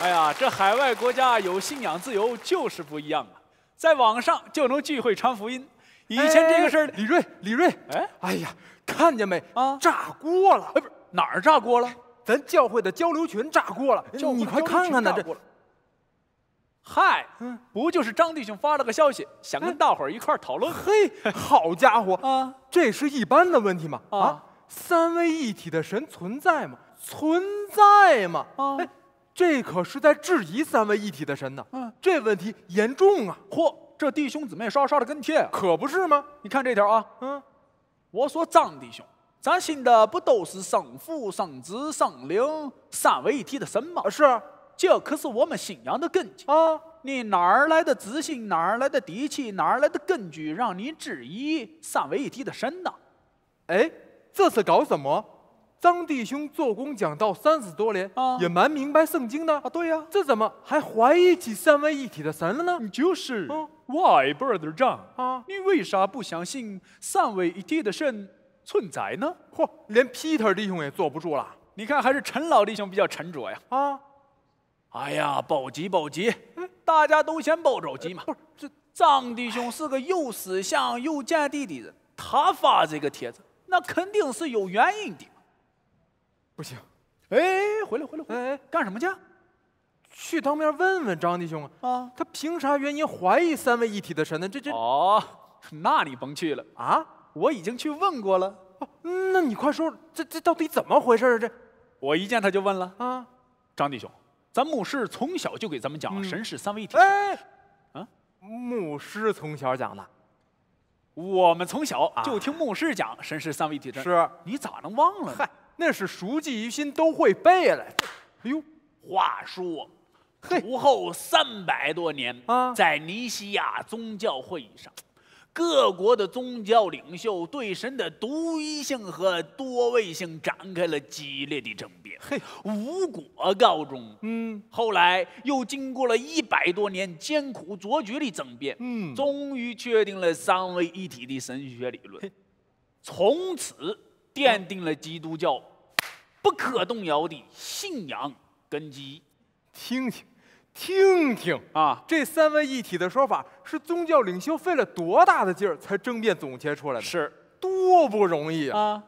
哎呀，这海外国家有信仰自由就是不一样啊，在网上就能聚会传福音。以前这个事儿，李锐，李锐，哎，哎呀，看见没啊？炸锅了！哎，不是哪儿炸锅了？咱教会的交流群炸锅了！你快看看呢，这。嗨，不就是张弟兄发了个消息，想跟大伙儿一块儿讨论？嘿，好家伙啊！这是一般的问题吗？啊，三位一体的神存在吗？存在吗？啊！这可是在质疑三位一体的神呢！嗯，这问题严重啊！嚯，这弟兄姊妹刷刷的跟帖，可不是吗？你看这条啊，嗯，我说张弟兄，咱信的不都是生父、生子、生灵三位一体的神吗？是，这可是我们信仰的根基啊！你哪儿来的自信？哪儿来的底气？哪儿来的根据让你质疑三位一体的神呢？哎，这是搞什么？张弟兄做工讲道三十多年，也蛮明白圣经的啊。对呀，这怎么还怀疑起三位一体的神了呢？你就是，Why Brother o h n 啊？你为啥不相信三位一体的神存在呢？嚯，连 Peter 弟兄也坐不住了。你看，还是陈老弟兄比较沉着呀。啊，哎呀，保级保级，大家都先着急嘛。不是，这张弟兄是个又思想又见地的人，他发这个帖子，那肯定是有原因的。不行，哎，回来回来回来！哎，干什么去？去当面问问张弟兄啊！啊，他凭啥原因怀疑三位一体的神呢？这这……哦，那你甭去了啊！我已经去问过了。那你快说，这这到底怎么回事？啊？这，我一见他就问了啊，张弟兄，咱牧师从小就给咱们讲神是三位一体。哎，啊，牧师从小讲的，我们从小就听牧师讲神是三位一体。是，你咋能忘了呢？嗨。那是熟记于心，都会背了。哎呦，话说，此后三百多年啊，在尼西亚宗教会议上，各国的宗教领袖对神的独一性和多位性展开了激烈的争辩，嘿，无果告终。嗯，后来又经过了一百多年艰苦卓绝的争辩，嗯，终于确定了三位一体的神学理论，从此奠定了基督教。不可动摇的信仰根基，听听，听听啊！这三位一体的说法是宗教领袖费了多大的劲儿才争辩总结出来的，是多不容易啊！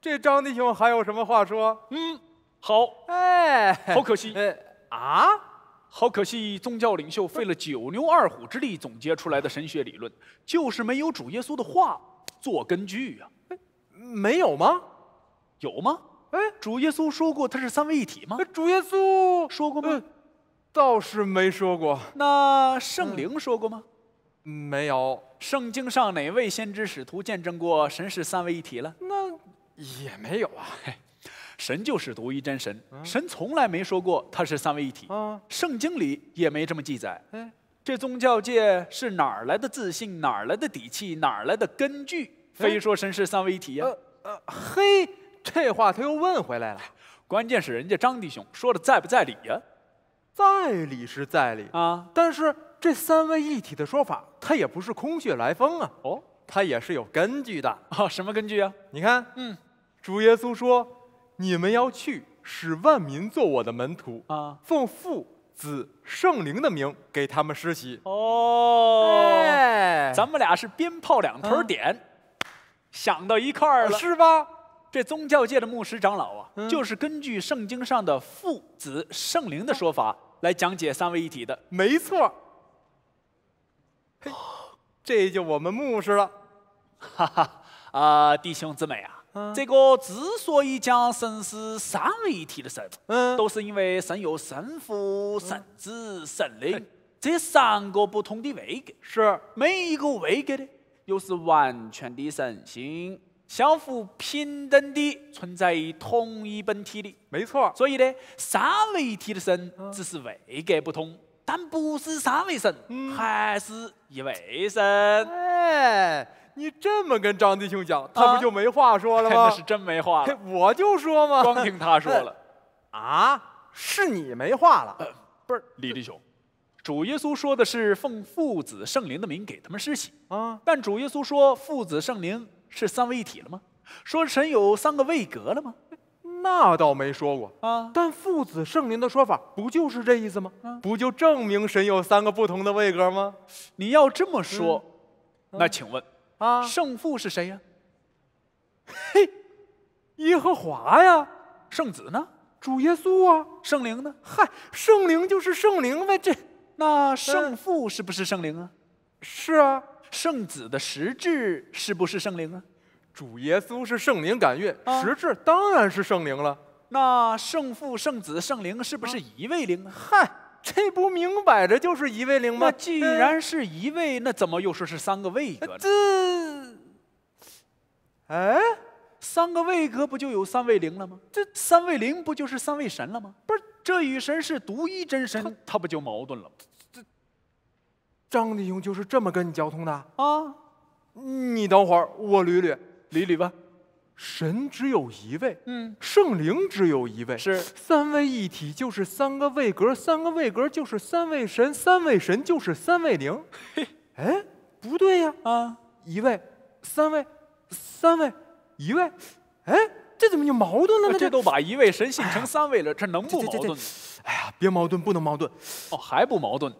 这张弟兄还有什么话说？嗯，好，哎，好可惜，哎，啊，好可惜！宗教领袖费了九牛二虎之力总结出来的神学理论，就是没有主耶稣的话做根据呀，没有吗？有吗？哎，主耶稣说过他是三位一体吗？主耶稣说过吗？倒是没说过。那圣灵说过吗？没有。圣经上哪位先知使徒见证过神是三位一体了？那也没有啊。神就是独一真神，神从来没说过他是三位一体圣经里也没这么记载。这宗教界是哪儿来的自信？哪儿来的底气？哪儿来的根据？非说神是三位一体呀？呃嘿。这话他又问回来了，关键是人家张弟兄说的在不在理呀？在理是在理啊，但是这三位一体的说法，他也不是空穴来风啊，哦，他也是有根据的。啊，什么根据啊？你看，嗯，主耶稣说：“你们要去，使万民做我的门徒啊，奉父、子、圣灵的名给他们施洗。”哦，哎，咱们俩是鞭炮两头点，想到一块儿了，是吧？这宗教界的牧师长老啊，就是根据圣经上的父子圣灵的说法来讲解三位一体的，没错。这就我们牧师了，哈哈啊，弟兄姊妹啊，这个之所以讲神是三位一体的神，嗯，都是因为神有神父、神子、圣灵这三个不同的位格，是每一个位格呢，又是完全的神性。相互平等的存在于同一本体里。没错，所以呢，三位一体的神只是位格不同，但不是三位神，还是一位神。哎，你这么跟张弟兄讲，他不就没话说了吗？那是真没话了。我就说嘛，光听他说了 啊，是你没话了？不是，李弟兄，主耶稣说的是奉父子圣灵的名给他们施洗啊，但主耶稣说父子圣灵。是三位一体了吗？说神有三个位格了吗？那倒没说过啊。但父子圣灵的说法不就是这意思吗？不就证明神有三个不同的位格吗？你要这么说，那请问啊，圣父是谁呀？嘿，耶和华呀。圣子呢？主耶稣啊。圣灵呢？嗨，圣灵就是圣灵呗。这，那圣父是不是圣灵啊？是啊。圣子的实质是不是圣灵啊？主耶稣是圣灵感孕，实质当然是圣灵了。那圣父、圣子、圣灵是不是一位灵啊？嗨，这不明摆着就是一位灵吗？既然是一位，那怎么又说是三个位格呢？这……哎，三个位格不就有三位灵了吗？这三位灵不就是三位神了吗？不是，这与神是独一真神，它不就矛盾了吗？张弟兄就是这么跟你交通的啊！你等会儿，我捋捋捋捋吧。神只有一位，嗯，圣灵只有一位，是三位一体就是三个位格，三个位格就是三位神，三位神就是三位灵。嘿，哎，不对呀！啊，一位，三位，三位，一位。哎，这怎么就矛盾了？呢？这都把一位神信成三位了，这能不矛盾？哎呀，别矛盾，不能矛盾。哦，还不矛盾。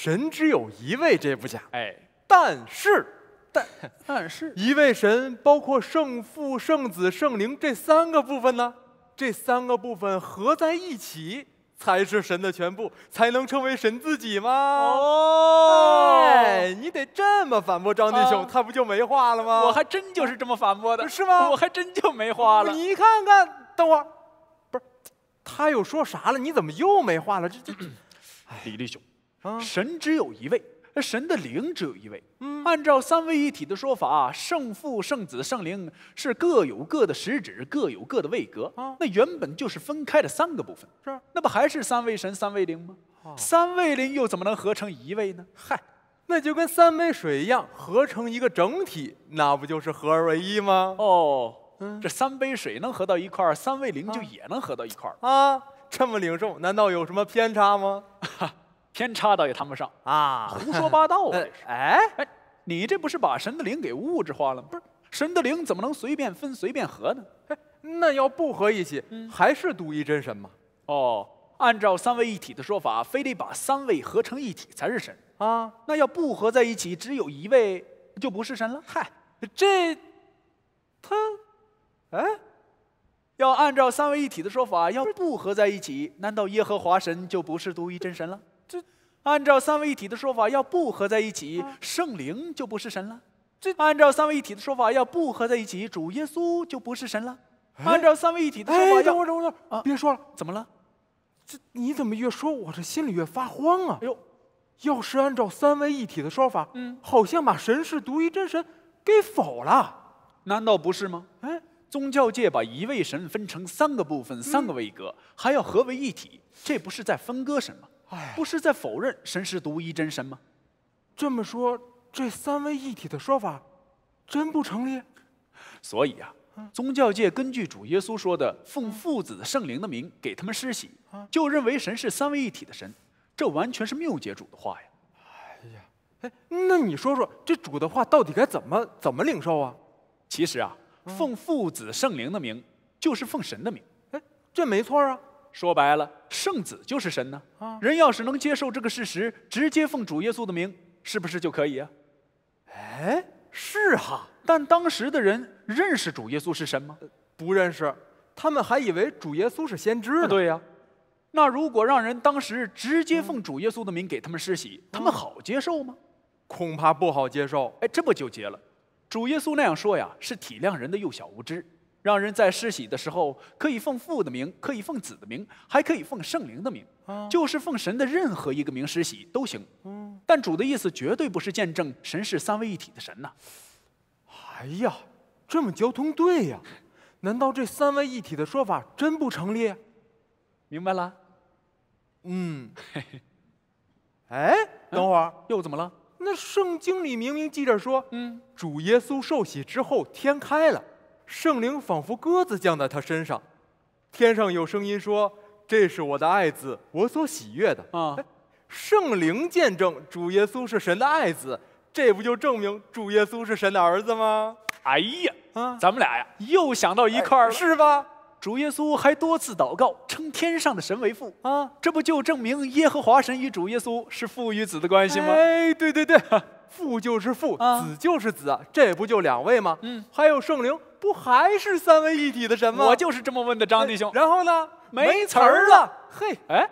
神只有一位，这不假。哎，但是，但 但是，一位神包括圣父、圣子、圣灵这三个部分呢？这三个部分合在一起才是神的全部，才能称为神自己吗？哦，哎，你得这么反驳张弟兄，他不就没话了吗？我还真就是这么反驳的，是吗？我还真就没话了。你看看，等会儿，不是他又说啥了？你怎么又没话了？这这这，李弟兄。神只有一位，那神的灵只有一位。嗯，按照三位一体的说法，圣父、圣子、圣灵是各有各的实质，各有各的位格啊。那原本就是分开的三个部分，是。那不还是三位神、三位灵吗？三位灵又怎么能合成一位呢？嗨，那就跟三杯水一样，合成一个整体，那不就是合二为一吗？哦，这三杯水能合到一块儿，三位灵就也能合到一块儿啊？这么领受，难道有什么偏差吗？哈。偏差倒也谈不上啊，胡说八道啊！哎哎，你这不是把神的灵给物质化了不是，神的灵怎么能随便分随便合呢？哎，那要不合一起，还是独一真神吗？哦，按照三位一体的说法，非得把三位合成一体才是神啊。那要不合在一起，只有一位就不是神了。嗨，这，他，哎，要按照三位一体的说法，要不合在一起，难道耶和华神就不是独一真神了？这按照三位一体的说法，要不合在一起，圣灵就不是神了；这按照三位一体的说法，要不合在一起，主耶稣就不是神了。按照三位一体的说法，哎，等我等我等，别说了，怎么了？这你怎么越说，我这心里越发慌啊！哎呦，要是按照三位一体的说法，嗯，好像把神是独一真神给否了，难道不是吗？哎，宗教界把一位神分成三个部分、三个位格，还要合为一体，这不是在分割什么？不是在否认神是独一真神吗？这么说，这三位一体的说法真不成立。所以啊，宗教界根据主耶稣说的“奉父子圣灵的名”给他们施洗，就认为神是三位一体的神，这完全是谬解主的话呀。哎呀，哎，那你说说，这主的话到底该怎么怎么领受啊？其实啊，奉父子圣灵的名就是奉神的名，哎，这没错啊。说白了。圣子就是神呢，人要是能接受这个事实，直接奉主耶稣的名，是不是就可以啊？哎，是哈。但当时的人认识主耶稣是神吗？不认识，他们还以为主耶稣是先知呢。对呀。那如果让人当时直接奉主耶稣的名给他们施洗，他们好接受吗？恐怕不好接受。哎，这不就结了？主耶稣那样说呀，是体谅人的幼小无知。让人在施洗的时候可以奉父的名，可以奉子的名，还可以奉圣灵的名，就是奉神的任何一个名施洗都行。但主的意思绝对不是见证神是三位一体的神呐。哎呀，这么交通对呀？难道这三位一体的说法真不成立？明白了。嗯。哎，等会儿又怎么了？那圣经里明明记着说，嗯，主耶稣受洗之后天开了。圣灵仿佛鸽子降在他身上，天上有声音说：“这是我的爱子，我所喜悦的。”啊，圣灵见证主耶稣是神的爱子，这不就证明主耶稣是神的儿子吗？哎呀，啊，咱们俩呀又想到一块儿了，是吧？主耶稣还多次祷告，称天上的神为父，啊，这不就证明耶和华神与主耶稣是父与子的关系吗？哎，对对对，父就是父，子就是子，这不就两位吗？嗯，还有圣灵。不还是三位一体的神吗？我就是这么问的，张弟兄。然后呢？没词儿了。嘿，哎，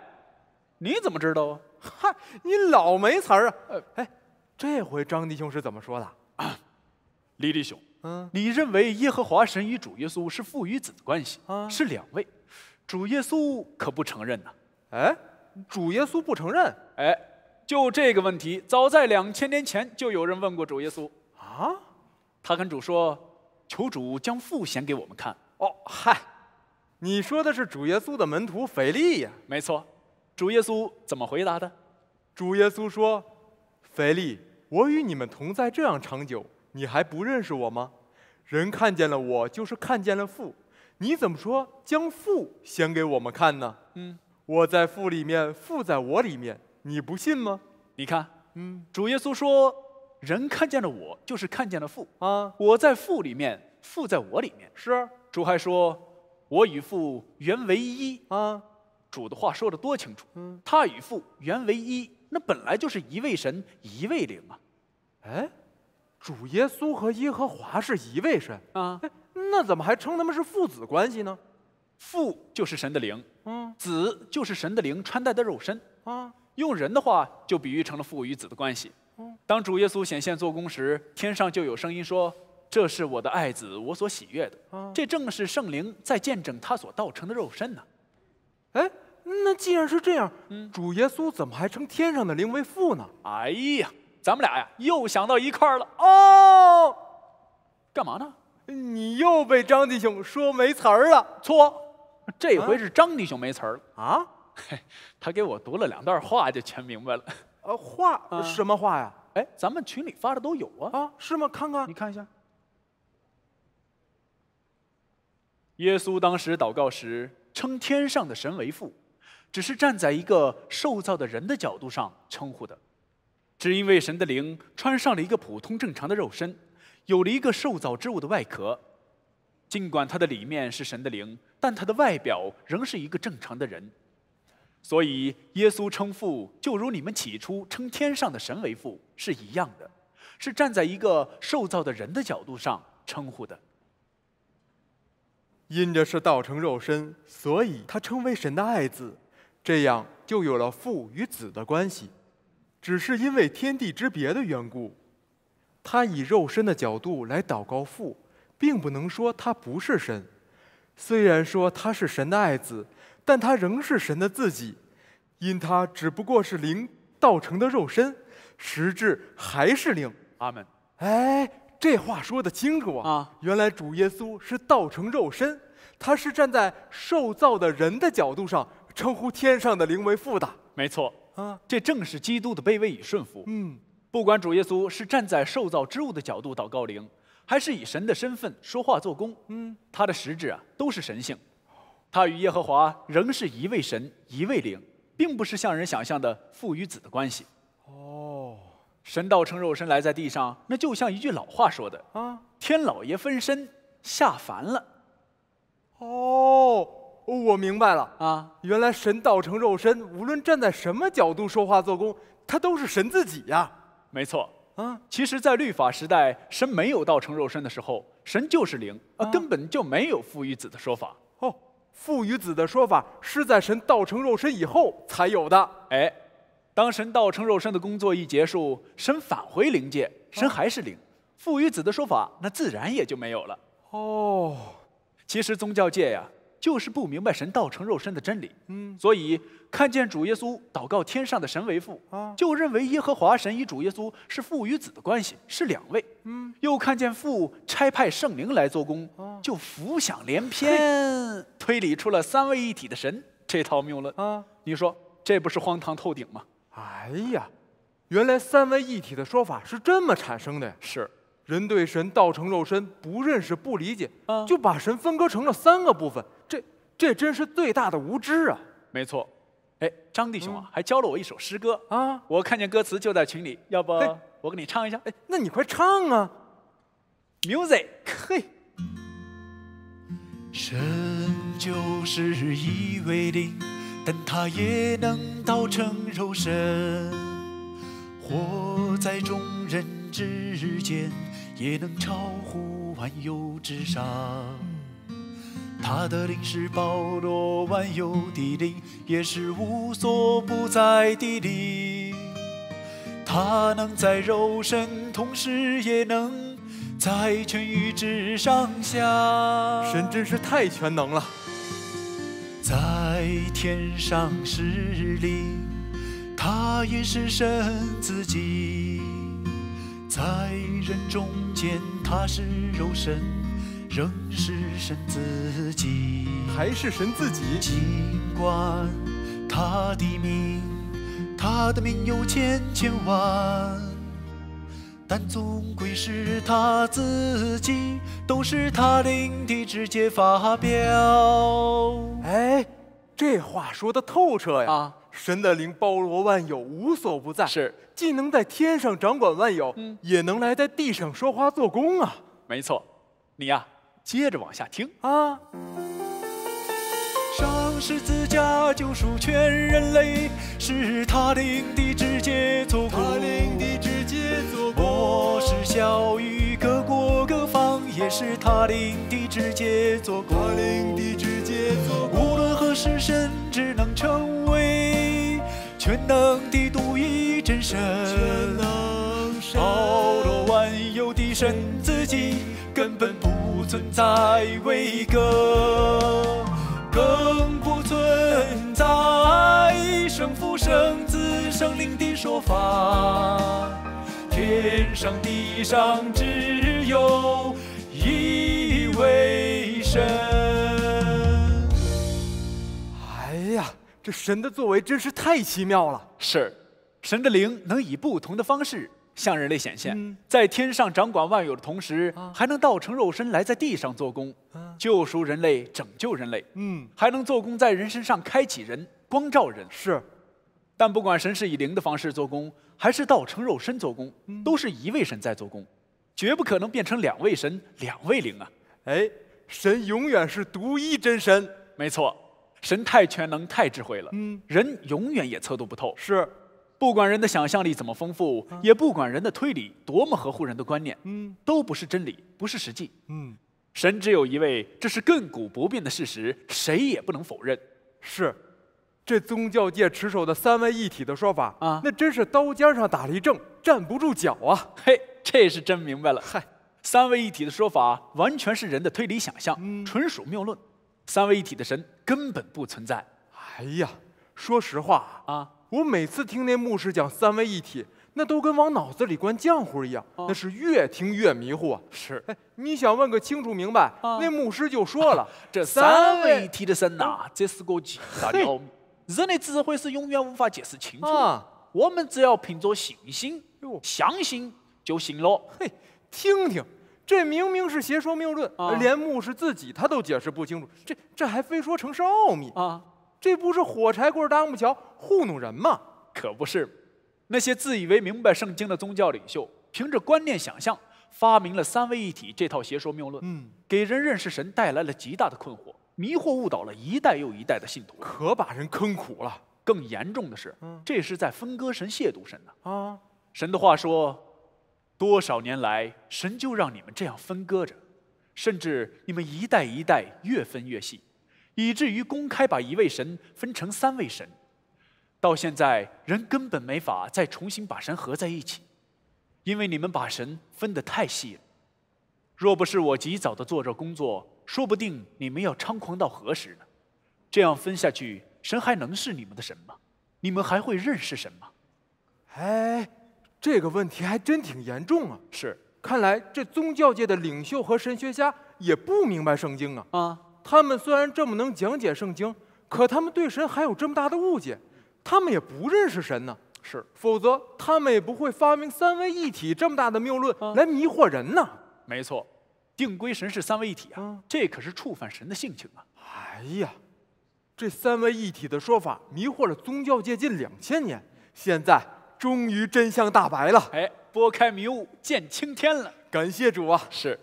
你怎么知道啊？嗨，你老没词儿啊！呃，哎，这回张弟兄是怎么说的啊？李弟兄，嗯，你认为耶和华神与主耶稣是父与子的关系，啊，是两位。主耶稣可不承认呢。哎，主耶稣不承认？哎，就这个问题，早在两千年前就有人问过主耶稣啊。他跟主说。求主将父显给我们看哦！嗨，你说的是主耶稣的门徒腓力呀？没错，主耶稣怎么回答的？主耶稣说：“腓力，我与你们同在这样长久，你还不认识我吗？人看见了我，就是看见了父。你怎么说将父显给我们看呢？嗯，我在父里面，父在我里面，你不信吗？你看，嗯，主耶稣说。”人看见了我，就是看见了父啊！我在父里面，父在我里面。是啊，主还说，我与父原为一啊！主的话说的多清楚，他与父原为一，那本来就是一位神一位灵啊！哎，主耶稣和耶和华是一位神啊，那怎么还称他们是父子关系呢？父就是神的灵，嗯，子就是神的灵穿戴的肉身啊！用人的话就比喻成了父与子的关系。当主耶稣显现做工时，天上就有声音说：“这是我的爱子，我所喜悦的。”这正是圣灵在见证他所道成的肉身呢。哎，那既然是这样，主耶稣怎么还称天上的灵为父呢？哎呀，咱们俩呀又想到一块儿了。哦，干嘛呢？你又被张弟兄说没词儿了？错，这回是张弟兄没词儿了啊。他给我读了两段话，就全明白了。呃，话什么话呀？哎，咱们群里发的都有啊。啊，是吗？看看，你看一下。耶稣当时祷告时称天上的神为父，只是站在一个受造的人的角度上称呼的，只因为神的灵穿上了一个普通正常的肉身，有了一个受造之物的外壳，尽管它的里面是神的灵，但它的外表仍是一个正常的人。所以，耶稣称父，就如你们起初称天上的神为父是一样的，是站在一个受造的人的角度上称呼的。因着是道成肉身，所以他称为神的爱子，这样就有了父与子的关系。只是因为天地之别的缘故，他以肉身的角度来祷告父，并不能说他不是神。虽然说他是神的爱子。但他仍是神的自己，因他只不过是灵道成的肉身，实质还是灵。阿门。哎，这话说的清楚啊！啊，原来主耶稣是道成肉身，他是站在受造的人的角度上称呼天上的灵为父的。没错，啊，这正是基督的卑微与顺服。嗯，不管主耶稣是站在受造之物的角度祷告灵，还是以神的身份说话做工，嗯，他的实质啊都是神性。他与耶和华仍是一位神一位灵，并不是像人想象的父与子的关系。哦，神道成肉身来在地上，那就像一句老话说的啊：“天老爷分身下凡了。”哦，我明白了啊！原来神道成肉身，无论站在什么角度说话做工，他都是神自己呀。没错啊！其实，在律法时代，神没有道成肉身的时候，神就是灵啊，根本就没有父与子的说法。父与子的说法是在神道成肉身以后才有的。哎，当神道成肉身的工作一结束，神返回灵界，神还是灵，父与子的说法那自然也就没有了。哦，其实宗教界呀，就是不明白神道成肉身的真理。嗯，所以看见主耶稣祷告天上的神为父，就认为耶和华神与主耶稣是父与子的关系，是两位。嗯，又看见父差派圣灵来做工。就浮想联翩，推理出了三位一体的神这套谬论啊！你说这不是荒唐透顶吗？哎呀，原来三位一体的说法是这么产生的。呀！是人对神道成肉身不认识不理解，就把神分割成了三个部分。这这真是最大的无知啊！没错，哎，张弟兄啊，还教了我一首诗歌啊。我看见歌词就在群里，要不我给你唱一下？哎，那你快唱啊！Music，嘿。神就是一位灵，但他也能道成肉身，活在众人之间，也能超乎万有之上。他的灵是包罗万有的灵，也是无所不在的灵。他能在肉身，同时也能。在之上下，神真是太全能了。在天上施令，他也是神自己；在人中间，他是肉身，仍是神自己。还是神自己。尽管他的名，他的名有千千万。但总归是他自己，都是他领的直接发飙。哎，这话说的透彻呀！啊，神的灵包罗万有，无所不在，是既能在天上掌管万有，也能来在地上说话做工啊。没错，你呀，接着往下听啊。是自家救赎全人类，是他领地直接做过。他是领地直接做过。我是小雨，各国各方也是他领地直接做过。他领地直接做过。无论何时，甚至能成为全能的独一真神。全能神。好多万有的神，自己根本不存在威格。更不存在生父、生子、生灵的说法。天上、地上，只有一位神。哎呀，这神的作为真是太奇妙了。是，神的灵能以不同的方式。向人类显现，在天上掌管万有的同时，还能倒成肉身来在地上做工，救赎人类，拯救人类。嗯，还能做工在人身上开启人，光照人。是，但不管神是以灵的方式做工，还是倒成肉身做工，都是一位神在做工，绝不可能变成两位神，两位灵啊！哎，神永远是独一真神。没错，神太全能，太智慧了。嗯，人永远也测度不透。是。不管人的想象力怎么丰富，也不管人的推理多么合乎人的观念，嗯，都不是真理，不是实际。嗯，神只有一位，这是亘古不变的事实，谁也不能否认。是，这宗教界持守的三位一体的说法啊，那真是刀尖上打了一正，站不住脚啊！嘿，这是真明白了。嗨，三位一体的说法完全是人的推理想象，纯属谬论。三位一体的神根本不存在。哎呀，说实话啊。我每次听那牧师讲三位一体，那都跟往脑子里灌浆糊一样，那是越听越迷糊啊。是，哎，你想问个清楚明白，那牧师就说了，这三位一体的神呐，这是个极大的奥秘，人类智慧是永远无法解释清楚。的。我们只要凭着信心，相信就行了。嘿，听听，这明明是邪说谬论，连牧师自己他都解释不清楚，这这还非说成是奥秘啊。这不是火柴棍搭木桥糊弄人吗？可不是，那些自以为明白圣经的宗教领袖，凭着观念想象，发明了三位一体这套邪说谬论，嗯，给人认识神带来了极大的困惑，迷惑误导了一代又一代的信徒，可把人坑苦了。更严重的是，这是在分割神、亵渎神呢。啊，神的话说，多少年来，神就让你们这样分割着，甚至你们一代一代越分越细。以至于公开把一位神分成三位神，到现在人根本没法再重新把神合在一起，因为你们把神分得太细了。若不是我及早的做这工作，说不定你们要猖狂到何时呢？这样分下去，神还能是你们的神吗？你们还会认识神吗？哎，这个问题还真挺严重啊！是，看来这宗教界的领袖和神学家也不明白圣经啊！啊。他们虽然这么能讲解圣经，可他们对神还有这么大的误解，他们也不认识神呢。是，否则他们也不会发明三位一体这么大的谬论来迷惑人呢。没错，定规神是三位一体啊，这可是触犯神的性情啊。哎呀，这三位一体的说法迷惑了宗教界近两千年，现在终于真相大白了。哎，拨开迷雾见青天了。感谢主啊。是。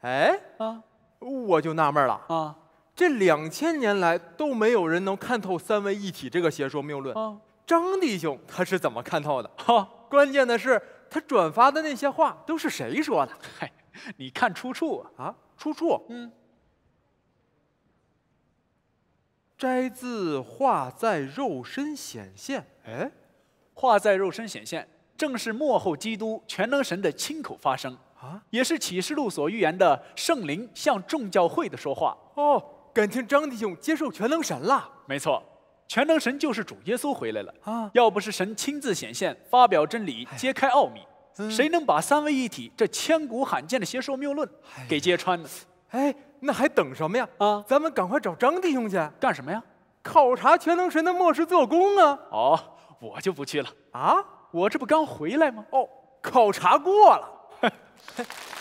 哎啊，我就纳闷了啊。这两千年来都没有人能看透“三位一体”这个邪说谬论啊！张弟兄他是怎么看透的？哈，关键的是他转发的那些话都是谁说的？嗨，你看出处啊，出处。嗯，摘字画在肉身显现。哎，画在肉身显现，正是幕后基督全能神的亲口发声啊，也是启示录所预言的圣灵向众教会的说话哦。敢情张弟兄接受全能神了？没错，全能神就是主耶稣回来了啊！要不是神亲自显现、发表真理、揭开奥秘，谁能把三位一体这千古罕见的邪说谬论给揭穿呢？哎，那还等什么呀？啊，咱们赶快找张弟兄去干什么呀？考察全能神的末世做工啊！哦，我就不去了啊！我这不刚回来吗？哦，考察过了。